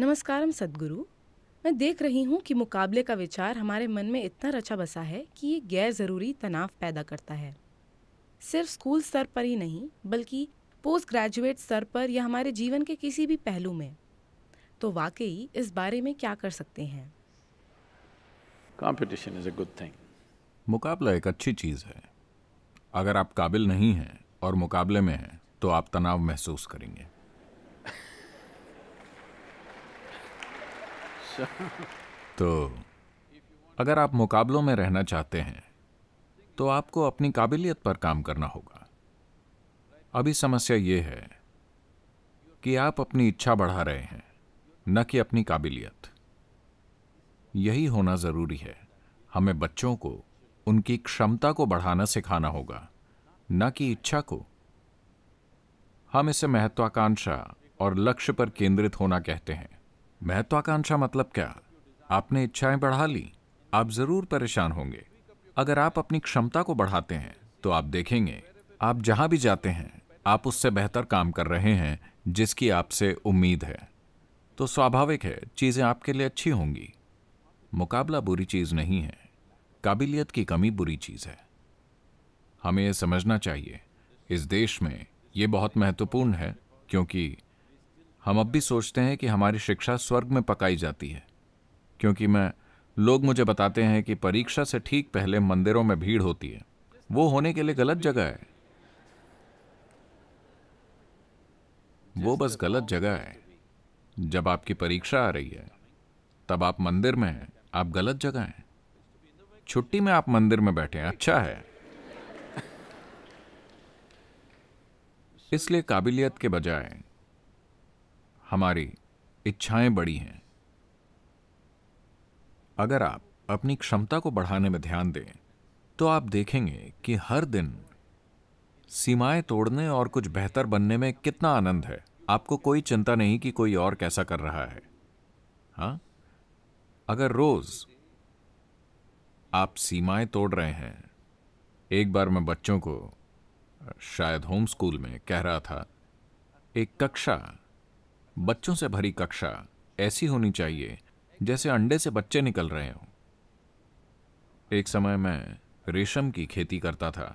नमस्कारम सदगुरु मैं देख रही हूँ कि मुकाबले का विचार हमारे मन में इतना रचा बसा है कि ये गैर ज़रूरी तनाव पैदा करता है सिर्फ स्कूल स्तर पर ही नहीं बल्कि पोस्ट ग्रेजुएट स्तर पर या हमारे जीवन के किसी भी पहलू में तो वाकई इस बारे में क्या कर सकते हैं competition is a good thing मुकाबला एक अच्छी चीज़ है अगर आप काबिल नहीं हैं और मुकाबले में हैं तो आप तनाव महसूस करेंगे अच्छा तो अगर आप मुकाबलों में रहना चाहते हैं तो आपको अपनी काबिलियत पर काम करना होगा अभी समस्या ये है कि आप अपनी इच्छा बढ़ा रहे हैं न कि अपनी काबिलियत यही होना जरूरी है हमें बच्चों को उनकी क्षमता को बढ़ाना सिखाना होगा न कि इच्छा को हम इसे महत्वाकांक्षा और लक्ष्य पर केंद्रित होना कहते हैं महत्वाकांक्षा मतलब क्या आपने इच्छाएं बढ़ा ली आप जरूर परेशान होंगे अगर आप अपनी क्षमता को बढ़ाते हैं तो आप देखेंगे आप जहां भी जाते हैं आप उससे बेहतर काम कर रहे हैं जिसकी आपसे उम्मीद है तो स्वाभाविक है चीज़ें आपके लिए अच्छी होंगी मुकाबला बुरी चीज़ नहीं है काबिलियत की कमी बुरी चीज़ है हमें यह समझना चाहिए इस देश में ये बहुत महत्वपूर्ण है क्योंकि हम अब भी सोचते हैं कि हमारी शिक्षा स्वर्ग में पकाई जाती है क्योंकि मैं लोग मुझे बताते हैं कि परीक्षा से ठीक पहले मंदिरों में भीड़ होती है वो होने के लिए गलत जगह है वो बस गलत जगह है जब आपकी परीक्षा आ रही है तब आप मंदिर में हैं आप गलत जगह हैं छुट्टी में आप मंदिर में बैठे हैं अच्छा है इसलिए काबिलियत के बजाय हमारी इच्छाएं बड़ी हैं अगर आप अपनी क्षमता को बढ़ाने में ध्यान दें तो आप देखेंगे कि हर दिन सीमाएं तोड़ने और कुछ बेहतर बनने में कितना आनंद है आपको कोई चिंता नहीं कि कोई और कैसा कर रहा है हाँ अगर रोज आप सीमाएं तोड़ रहे हैं एक बार मैं बच्चों को शायद होम स्कूल में कह रहा था एक कक्षा बच्चों से भरी कक्षा ऐसी होनी चाहिए जैसे अंडे से बच्चे निकल रहे हों एक समय मैं रेशम की खेती करता था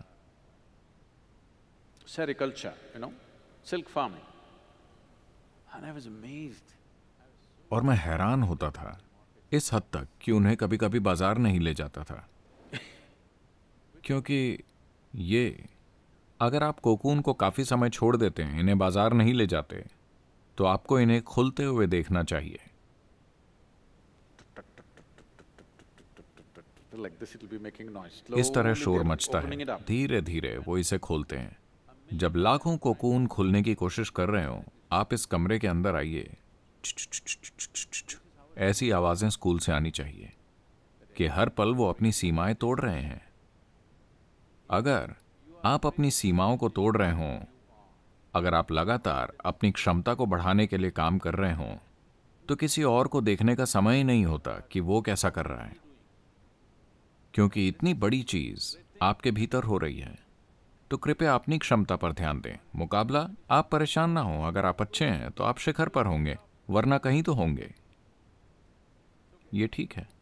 और मैं हैरान होता था इस हद तक कि उन्हें कभी कभी बाजार नहीं ले जाता था क्योंकि ये अगर आप कोकून को काफ़ी समय छोड़ देते हैं इन्हें बाजार नहीं ले जाते तो आपको इन्हें खुलते हुए देखना चाहिए इस तरह शोर मचता है धीरे धीरे वो इसे खोलते हैं जब लाखों कोकून खुलने की कोशिश कर रहे हो आप इस कमरे के अंदर आइए ऐसी आवाजें स्कूल से आनी चाहिए कि हर पल वो अपनी सीमाएं तोड़ रहे हैं अगर आप अपनी सीमाओं को तोड़ रहे हों अगर आप लगातार अपनी क्षमता को बढ़ाने के लिए काम कर रहे हों तो किसी और को देखने का समय ही नहीं होता कि वो कैसा कर रहा है क्योंकि इतनी बड़ी चीज आपके भीतर हो रही है तो कृपया अपनी क्षमता पर ध्यान दें मुकाबला आप परेशान ना हो अगर आप अच्छे हैं तो आप शिखर पर होंगे वरना कहीं तो होंगे ये ठीक है